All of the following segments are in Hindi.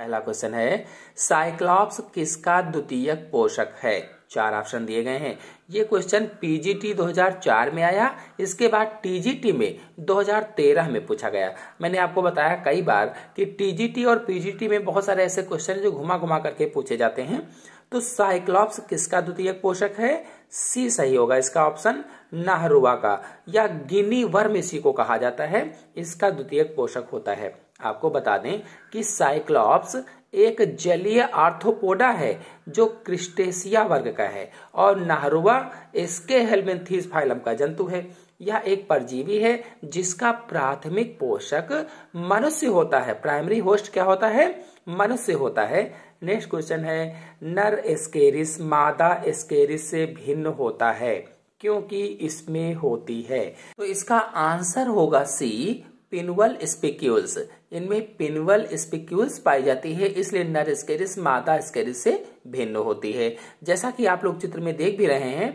पहला क्वेश्चन है साइक्लॉप्स किसका द्वितीयक पोषक है चार ऑप्शन दिए गए हैं ये क्वेश्चन पीजीटी 2004 में आया इसके बाद टीजीटी में 2013 में पूछा गया मैंने आपको बताया कई बार कि टीजीटी और पीजीटी में बहुत सारे ऐसे क्वेश्चन जो घुमा घुमा करके पूछे जाते हैं तो साइक्लॉप्स किसका द्वितीयक पोषक है सी सही होगा इसका ऑप्शन नाहरुआ का या गिनी वर्म इसी को कहा जाता है इसका द्वितीय पोषक होता है आपको बता दें कि साइक्लॉप्स एक जलीय आर्थोपोडा है जो क्रिस्टेसिया वर्ग का है और नाहरुआ इसके हेलमेंथीज फाइलम का जंतु है यह एक परजीवी है जिसका प्राथमिक पोषक मनुष्य होता है प्राइमरी होस्ट क्या होता है मनुष्य होता है नेक्स्ट क्वेश्चन है नर एस्केरिस मादा एस्केरिस से भिन्न होता है क्योंकि इसमें होती है तो इसका आंसर होगा सी पिनवल स्पिक्यूल्स इनमें पिनवल स्पिक्यूल्स पाई जाती है इसलिए नर स्केरिस मादा स्केरिस से भिन्न होती है जैसा कि आप लोग चित्र में देख भी रहे हैं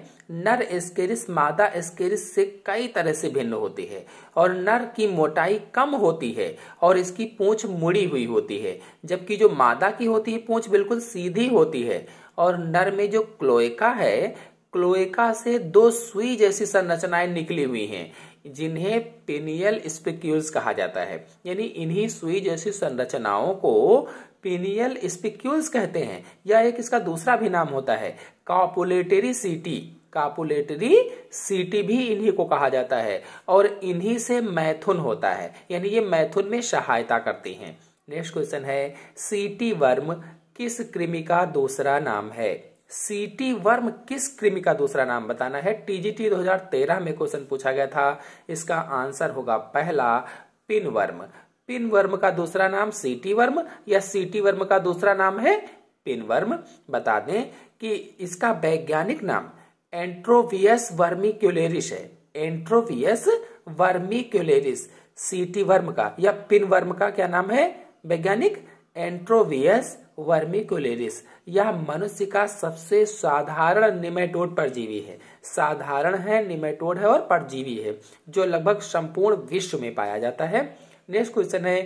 नर स्केरिस मादा स्केरिस से कई तरह से भिन्न होती है और नर की मोटाई कम होती है और इसकी पूंछ मुड़ी हुई होती है जबकि जो मादा की होती है पूंछ बिल्कुल सीधी होती है और नर में जो क्लोएका है क्लोएका से दो सुई जैसी संरचनाएं निकली हुई हैं जिन्हें पेनियल स्पिक्यूल्स कहा जाता है यानी इन्हीं सुई जैसी संरचनाओं को पेनियल स्पिक्यूल्स कहते हैं या एक इसका दूसरा भी नाम होता है कॉपुलेटरी सीटी कापुलेटरी सीटी भी इन्हीं को कहा जाता है और इन्हीं से मैथुन होता है यानी ये मैथुन में सहायता करती हैं नेक्स्ट क्वेश्चन है सीटी वर्म किस कृमि का दूसरा नाम है सीटी वर्म किस कृमि का दूसरा नाम बताना है टीजीटी 2013 में क्वेश्चन पूछा गया था इसका आंसर होगा पहला पिन वर्म पिन वर्म का दूसरा नाम सीटी वर्म या सीटी वर्म का दूसरा नाम है पिन वर्म बता दें कि इसका वैज्ञानिक नाम एंट्रोवियस वर्मिक्यूलेरिस है एंट्रोवियस वर्मिक्यूलेरिस सीटी वर्म का या पिन वर्म का क्या नाम है वैज्ञानिक एंट्रोवियस वर्मिकुलेरिस यह मनुष्य का सबसे साधारण निमेटोड परजीवी है साधारण है निमेटोड है और परजीवी है जो लगभग संपूर्ण विश्व में पाया जाता है नेक्स्ट क्वेश्चन है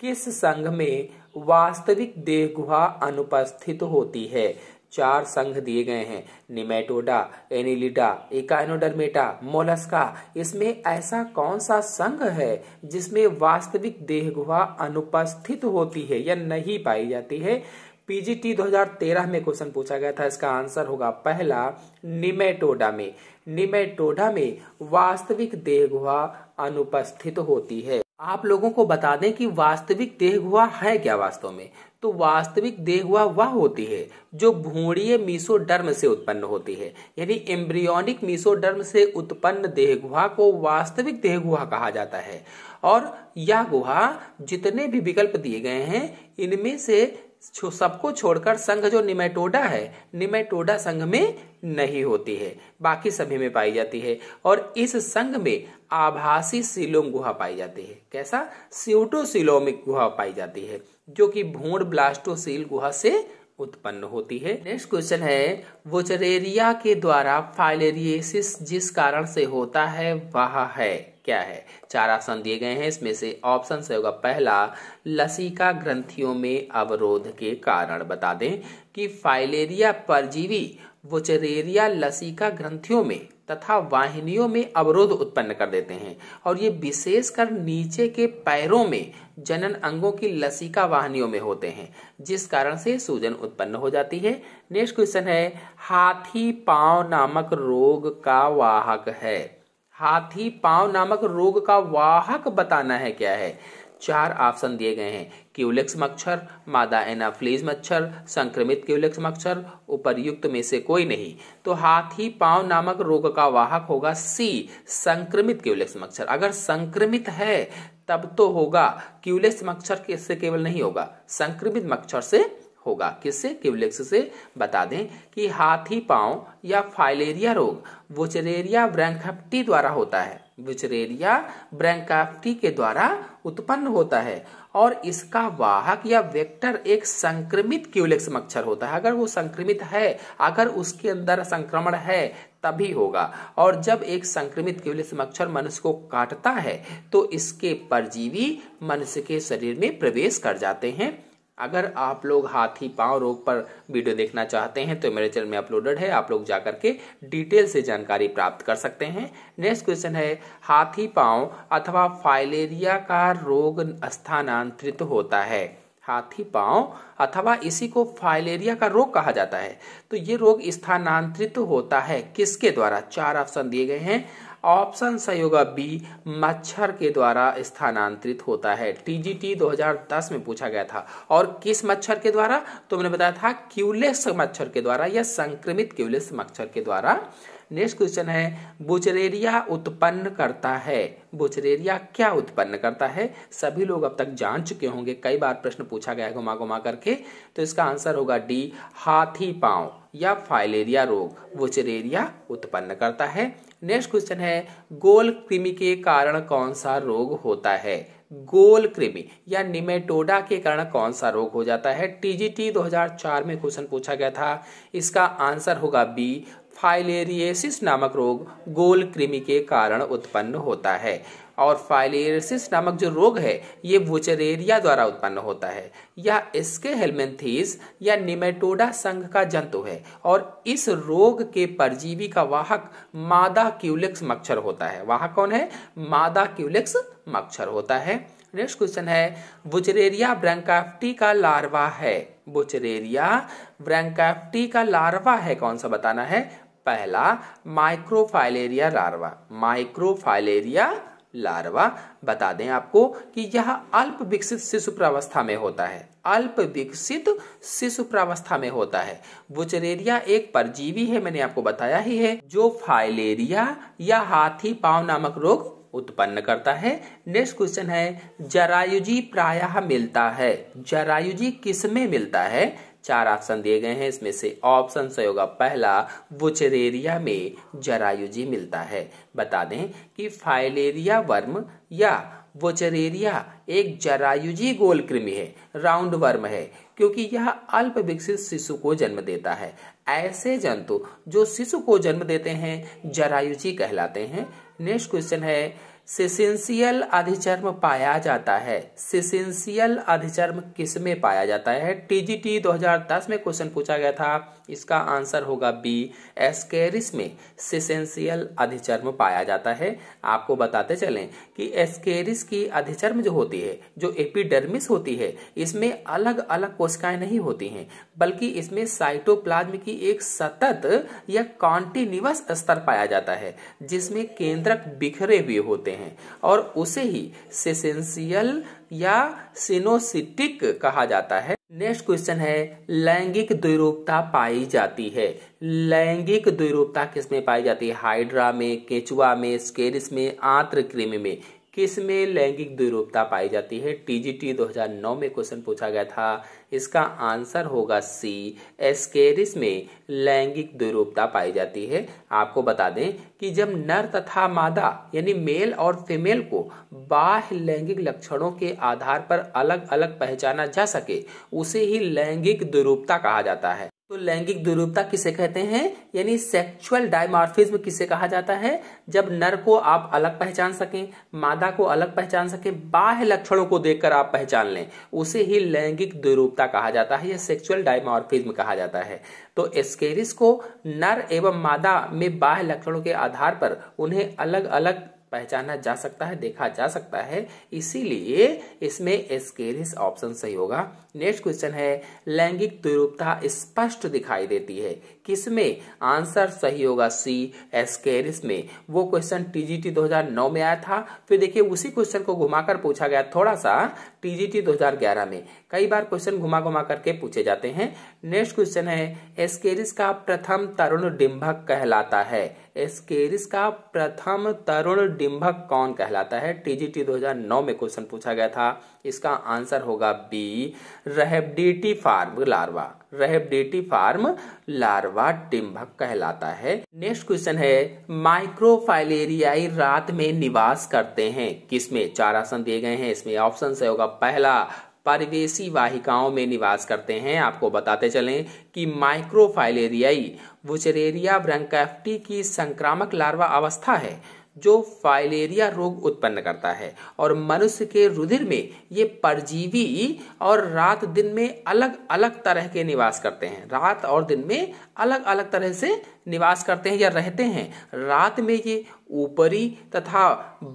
किस संघ में वास्तविक देह गुहा अनुपस्थित होती है चार संघ दिए गए हैं निमेटोडा एनिलिडा इकाइनोडर्मेटा मोलस्का इसमें ऐसा कौन सा संघ है जिसमें वास्तविक देह गुहा अनुपस्थित होती है या नहीं पाई जाती है पीजीटी 2013 में क्वेश्चन पूछा गया था इसका आंसर होगा पहला निमेटोडा में निमेटोडा में वास्तविक देह गुहा अनुपस्थित होती है आप लोगों को बता दें कि वास्तविक देह गुहा है क्या वास्तव में तो वास्तविक देह वह होती है जो भूणीय मीसोडर्म से उत्पन्न होती है यानी एम्ब्रियोनिक मीसोडर्म से उत्पन्न देह गुहा को वास्तविक देह गुहा कहा जाता है और यह गुहा जितने भी विकल्प दिए गए हैं इनमें से सबको छोड़कर संघ जो निमेटोडा है निमेटोडा संघ में नहीं होती है बाकी सभी में पाई जाती है और इस संघ में आभासी सिलोम गुहा पाई जाती है कैसा स्यूटोसिलोमिक गुहा पाई जाती है जो कि भूण ब्लास्टोसील गुहा से उत्पन्न होती है नेक्स्ट क्वेश्चन है वोचरेरिया के द्वारा फाइलेरिएसिस जिस कारण से होता है वह है क्या है चार ऑप्शन दिए गए हैं इसमें से ऑप्शन से होगा पहला लसिका ग्रंथियों में अवरोध के कारण बता दें कि फाइलेरिया परजीवी वोचरेरिया लसिका ग्रंथियों में तथा वाहिनियों में अवरोध उत्पन्न कर देते हैं और ये विशेषकर नीचे के पैरों में जनन अंगों की लसिका वाहनियों में होते हैं जिस कारण से सूजन उत्पन्न हो जाती है नेक्स्ट क्वेश्चन है हाथी पांव नामक रोग का वाहक है हाथी पांव नामक रोग का वाहक बताना है क्या है चार ऑप्शन दिए गए हैं क्यूलेक्स मच्छर मादा एनाफ्लीज मच्छर संक्रमित क्यूलेक्स मच्छर उपरयुक्त में से कोई नहीं तो हाथी पांव नामक रोग का वाहक होगा सी संक्रमित क्यूलेक्स मच्छर अगर संक्रमित है तब तो होगा क्यूलेक्स मच्छर से केवल नहीं होगा संक्रमित मच्छर से होगा किससे क्यूलेक्स से बता दें कि हाथी पांव या फाइलेरिया रोग वोचरेरिया ब्रैंकप्टी द्वारा होता है विचरेरिया ब्रैंकाफ्टी के द्वारा उत्पन्न होता है और इसका वाहक या वेक्टर एक संक्रमित क्यूलेक्स मच्छर होता है अगर वो संक्रमित है अगर उसके अंदर संक्रमण है तभी होगा और जब एक संक्रमित क्यूलेक्स मच्छर मनुष्य को काटता है तो इसके परजीवी मनुष्य के शरीर में प्रवेश कर जाते हैं अगर आप लोग हाथी पांव रोग पर वीडियो देखना चाहते हैं तो मेरे चैनल में अपलोडेड है आप लोग जाकर के डिटेल से जानकारी प्राप्त कर सकते हैं नेक्स्ट क्वेश्चन है हाथी पांव अथवा फाइलेरिया का रोग स्थानांतरित होता है हाथी पांव अथवा इसी को फाइलेरिया का रोग कहा जाता है तो ये रोग स्थानांतरित होता है किसके द्वारा चार ऑप्शन दिए गए हैं ऑप्शन सही होगा बी मच्छर के द्वारा स्थानांतरित होता है टीजीटी 2010 में पूछा गया था और किस मच्छर के द्वारा तो मैंने बताया था क्यूलेस मच्छर के द्वारा या संक्रमित क्यूलेस मच्छर के द्वारा नेक्स्ट क्वेश्चन है बुचरेरिया उत्पन्न करता है बुचरेरिया क्या उत्पन्न करता है सभी लोग अब तक जान चुके होंगे कई बार प्रश्न पूछा गया घुमा घुमा करके तो इसका आंसर होगा डी हाथी पांव या फाइलेरिया रोग बुचरेरिया उत्पन्न करता है नेक्स्ट क्वेश्चन है गोल कृमि के कारण कौन सा रोग होता है गोल कृमि या निमेटोडा के कारण कौन सा रोग हो जाता है टीजीटी 2004 में क्वेश्चन पूछा गया था इसका आंसर होगा बी फाइलेरिएसिस नामक रोग गोल कृमि के कारण उत्पन्न होता है और फाइलेरियसिस नामक जो रोग है ये वुचरेरिया द्वारा उत्पन्न होता है यह इसके हेलमेंथीस या निमेटोडा संघ का जंतु है और इस रोग के परजीवी का वाहक मादा क्यूलिक्स मच्छर होता है वाहक कौन है मादा क्यूलिक्स मच्छर होता है नेक्स्ट क्वेश्चन है बुचरेरिया ब्रैंकाफ्टी का लार्वा है बुचरेरिया ब्रैंकाफ्टी का लार्वा है कौन सा बताना है पहला माइक्रोफाइलेरिया लार्वा माइक्रोफाइलेरिया लार्वा बता दें आपको कि यह अल्प विकसित शिशु प्रावस्था में होता है अल्प विकसित शिशु प्रावस्था में होता है बुचरेरिया एक परजीवी है मैंने आपको बताया ही है जो फाइलेरिया या हाथी पाव नामक रोग उत्पन्न करता है नेक्स्ट क्वेश्चन है जरायुजी प्रायः मिलता है जरायुजी किस में मिलता है चार ऑप्शन दिए गए हैं इसमें से ऑप्शन सही होगा पहला बुचरेरिया में जरायुजी मिलता है बता दें कि फाइलेरिया वर्म या वोचरेरिया एक जरायुजी गोल कृमि है राउंड वर्म है क्योंकि यह अल्प विकसित शिशु को जन्म देता है ऐसे जंतु जो शिशु को जन्म देते हैं जरायुजी कहलाते हैं नेक्स्ट क्वेश्चन है सिसेंशियल अधिचर्म पाया जाता है सिसेंशियल अधिचर्म किस में पाया जाता है टीजीटी 2010 में क्वेश्चन पूछा गया था इसका आंसर होगा बी एस्केरिस में सिसेंशियल अधिचर्म पाया जाता है आपको बताते चलें कि एस्केरिस की अधिचर्म जो होती है जो एपिडर्मिस होती है इसमें अलग अलग कोशिकाएं नहीं होती हैं बल्कि इसमें साइटोप्लाज्म की एक सतत या कॉन्टिन्यूस स्तर पाया जाता है जिसमें केंद्रक बिखरे हुए होते हैं हैं और उसे ही सेसेंशियल या सिनोसिटिक कहा जाता है नेक्स्ट क्वेश्चन है लैंगिक द्विरूपता पाई जाती है लैंगिक द्विरूपता किसमें पाई जाती है हाइड्रा में केचुआ में स्केरिस में आंत्र कृमि में किस में लैंगिक द्विरूपता पाई जाती है टीजीटी 2009 में क्वेश्चन पूछा गया था इसका आंसर होगा सी एस्केरिस में लैंगिक द्विरूपता पाई जाती है आपको बता दें कि जब नर तथा मादा यानी मेल और फीमेल को बाह्य लैंगिक लक्षणों के आधार पर अलग अलग पहचाना जा सके उसे ही लैंगिक द्विरूपता कहा जाता है तो लैंगिक दुरूपता किसे कहते हैं यानी सेक्सुअल डायमार्फिज्म किसे कहा जाता है जब नर को आप अलग पहचान सकें मादा को अलग पहचान सकें बाह्य लक्षणों को देखकर आप पहचान लें उसे ही लैंगिक दुरूपता कहा जाता है या सेक्सुअल डायमार्फिज्म कहा जाता है तो एस्केरिस को नर एवं मादा में बाह्य लक्षणों के आधार पर उन्हें अलग अलग पहचाना जा सकता है देखा जा सकता है इसीलिए इसमें एस्केरिस ऑप्शन सही होगा नेक्स्ट क्वेश्चन है लैंगिक द्विरूपता स्पष्ट दिखाई देती है किसमें आंसर सही होगा सी एसकेरिस में वो क्वेश्चन टीजीटी 2009 में आया था फिर देखिए उसी क्वेश्चन को घुमाकर पूछा गया थोड़ा सा टीजीटी 2011 में कई बार क्वेश्चन घुमा घुमा करके पूछे जाते हैं नेक्स्ट क्वेश्चन है एस्केरिस का प्रथम तरुण डिम्भक कहलाता है एस्केरिस का प्रथम तरुण डिम्भक कौन कहलाता है टीजीटी 2009 में क्वेश्चन पूछा गया था इसका आंसर होगा B rhabditiform larva rhabditiform larva टिम्भक कहलाता है नेक्स्ट क्वेश्चन है माइक्रोफाइलेरियाई रात में निवास करते हैं किसमें चार ऑप्शन दिए गए हैं इसमें ऑप्शन से होगा पहला परिवेशी वाहिकाओं में निवास करते हैं आपको बताते चलें कि माइक्रोफाइलेरियाई वुचरेरिया ब्रंकैफ्टी की संक्रामक लार्वा अवस्था है जो फाइलेरिया रोग उत्पन्न करता है और मनुष्य के रुधिर में ये परजीवी और रात दिन में अलग अलग तरह के निवास करते हैं रात और दिन में अलग अलग तरह से निवास करते हैं या रहते हैं रात में ये ऊपरी तथा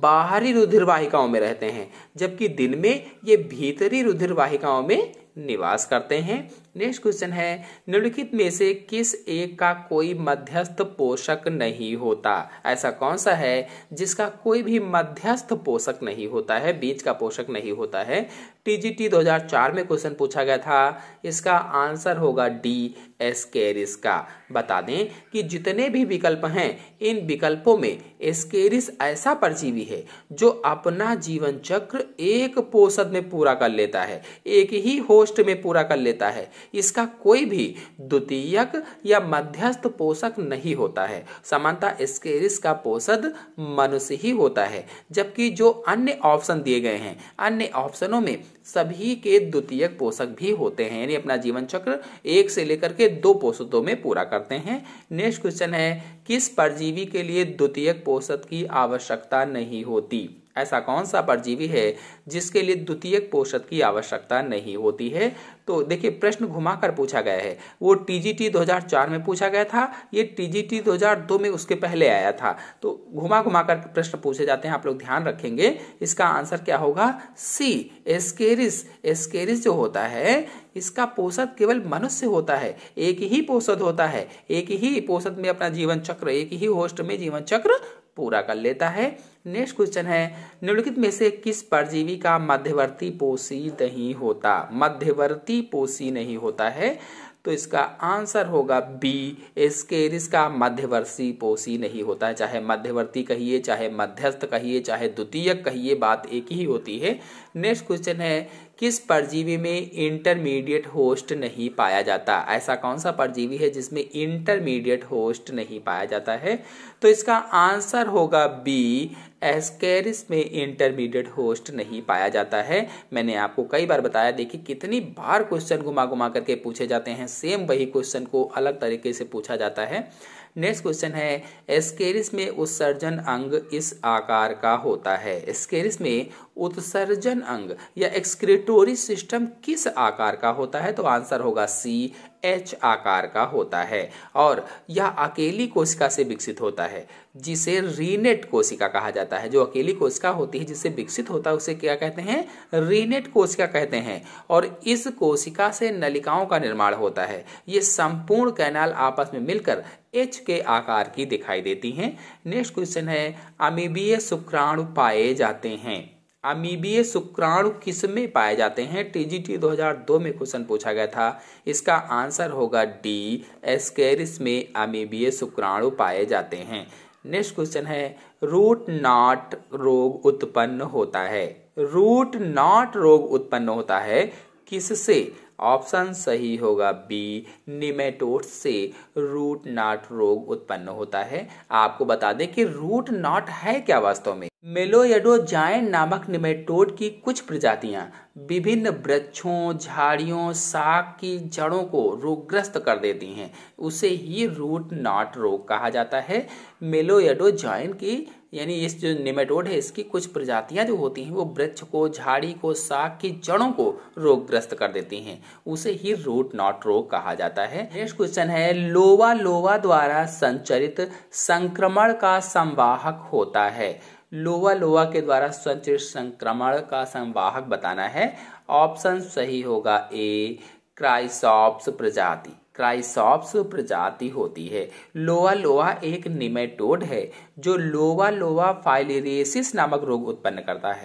बाहरी रुधिर वाहिकाओं में रहते हैं जबकि दिन में ये भीतरी रुधिर वाहिकाओं में निवास करते हैं नेक्स्ट क्वेश्चन है निम्नलिखित में से किस एक का कोई मध्यस्थ पोषक नहीं होता ऐसा कौन सा है जिसका कोई भी मध्यस्थ पोषक नहीं होता है बीज का पोषक नहीं होता है टीजीटी 2004 में क्वेश्चन पूछा गया था इसका आंसर होगा डी एस्केरिस का बता दें कि जितने भी विकल्प हैं इन विकल्पों में एस्केरिस ऐसा परजीवी है जो अपना जीवन चक्र एक पोषद में पूरा कर लेता है एक ही होस्ट में पूरा कर लेता है इसका कोई भी द्वितीयक या मध्यस्थ पोषक नहीं होता है समानता एस्केरिस का पोषद मनुष्य ही होता है जबकि जो अन्य ऑप्शन दिए गए हैं अन्य ऑप्शनों में सभी के द्वितीयक पोषक भी होते हैं यानी अपना जीवन चक्र एक से लेकर के दो पोषकों में पूरा करते हैं नेक्स्ट क्वेश्चन है किस परजीवी के लिए द्वितीयक पोषक की आवश्यकता नहीं होती ऐसा कौन सा परजीवी है जिसके लिए द्वितीय पोषक की आवश्यकता नहीं होती है तो देखिए प्रश्न घुमाकर पूछा गया है वो टीजीटी 2004 में पूछा गया था ये टीजीटी 2002 में उसके पहले आया था तो घुमा घुमाकर प्रश्न पूछे जाते हैं आप लोग ध्यान रखेंगे इसका आंसर क्या होगा सी एस्केरिस एस्केरिस जो होता है इसका पोषक केवल मनुष्य होता है एक ही पोषक होता है एक ही पोषक में अपना जीवन चक्र एक ही होस्ट में जीवन चक्र पूरा कर लेता है नेक्स्ट क्वेश्चन है निम्नलिखित में से किस परजीवी का मध्यवर्ती पोषी नहीं होता मध्यवर्ती पोषी नहीं होता है तो इसका आंसर होगा बी एस्केरिस का मध्यवर्ती पोषी नहीं होता है चाहे मध्यवर्ती कहिए चाहे मध्यस्थ कहिए चाहे द्वितीयक कहिए बात एक ही होती है नेक्स्ट क्वेश्चन है किस परजीवी में इंटरमीडिएट होस्ट नहीं पाया जाता ऐसा कौन सा परजीवी है जिसमें इंटरमीडिएट होस्ट नहीं पाया जाता है तो इसका आंसर होगा बी एस्केरिस में इंटरमीडिएट होस्ट नहीं पाया जाता है मैंने आपको कई बार बताया देखिए कितनी बार क्वेश्चन घुमा घुमा करके पूछे जाते हैं सेम वही क्वेश्चन को अलग तरीके से पूछा जाता है नेक्स्ट क्वेश्चन है एस्केरिस में उत्सर्जन अंग इस आकार का होता है एस्केरिस में उत्सर्जन अंग या एक्सक्रेटोरी सिस्टम किस आकार का होता है तो आंसर होगा सी एच आकार का होता है और यह अकेली कोशिका से विकसित होता है जिसे रीनेट कोशिका कहा जाता है जो अकेली कोशिका होती है जिसे विकसित होता है उसे क्या कहते हैं रीनेट कोशिका कहते हैं और इस कोशिका से नलिकाओं का निर्माण होता है ये संपूर्ण कैनाल आपस में मिलकर एच के आकार की दिखाई देती हैं नेक्स्ट क्वेश्चन है अमीबीय शुक्राणु पाए जाते हैं अमीबीय शुक्राणु किस में पाए जाते हैं टीजीटी 2002 में क्वेश्चन पूछा गया था इसका आंसर होगा डी एस्केरिस में अमीबीय शुक्राणु पाए जाते हैं नेक्स्ट क्वेश्चन है रूट नॉट रोग उत्पन्न होता है रूट नॉट रोग उत्पन्न होता है किससे ऑप्शन सही होगा बी निमेटोड से रूट नाट रोग उत्पन्न होता है आपको बता दें कि रूट नॉट है क्या वास्तव में मेलोयडो जायन नामक निमेटोड की कुछ प्रजातियां विभिन्न वृक्षों झाड़ियों साग की जड़ों को रोगग्रस्त कर देती हैं उसे ही रूट नॉट रोग कहा जाता है मेलोयडो जायन की यानी इस जो निमेटोड है इसकी कुछ प्रजातियां जो होती हैं वो वृक्ष को झाड़ी को साग की जड़ों को रोगग्रस्त कर देती हैं उसे ही रूट नॉट रोग कहा जाता है नेक्स्ट क्वेश्चन है लोवा लोवा द्वारा संचरित संक्रमण का संवाहक होता है लोवा लोवा के द्वारा संचित संक्रमण का संवाहक बताना है ऑप्शन सही होगा ए क्राइसॉप्स प्रजाति क्राइसॉप्स प्रजाति होती है लोवा लोवा एक निमेटोड है जो लोवा लोवा फाइलेरिएसिस नामक रोग उत्पन्न करता है